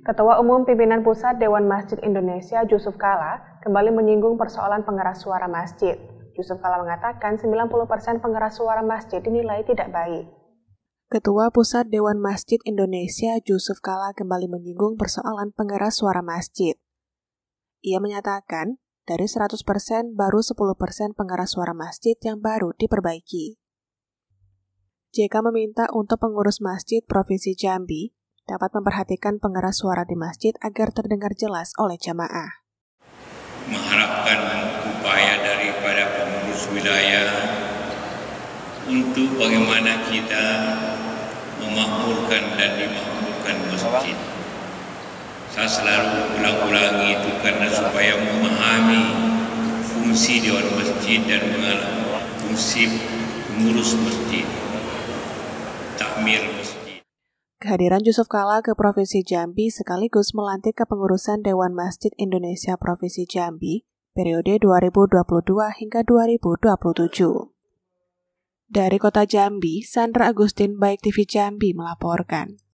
Ketua Umum Pimpinan Pusat Dewan Masjid Indonesia Yusuf Kala kembali menyinggung persoalan pengeras suara masjid. Yusuf Kala mengatakan 90% pengeras suara masjid dinilai tidak baik. Ketua Pusat Dewan Masjid Indonesia Yusuf Kala kembali menyinggung persoalan pengeras suara masjid. Ia menyatakan, dari 100% baru 10% pengeras suara masjid yang baru diperbaiki. JK meminta untuk pengurus masjid Provinsi Jambi dapat memperhatikan pengeras suara di masjid agar terdengar jelas oleh jamaah. Mengharapkan upaya daripada pengurus wilayah untuk bagaimana kita memakmurkan dan dimakmurkan masjid. Saya selalu ulang-ulangi itu karena supaya memahami fungsi dewan masjid dan mengalami fungsi pengurus masjid, takmir masjid. Kehadiran Yusuf Kala ke Provinsi Jambi sekaligus melantik kepengurusan Dewan Masjid Indonesia Provinsi Jambi periode 2022 hingga 2027. Dari kota Jambi, Sandra Agustin Baik TV Jambi melaporkan.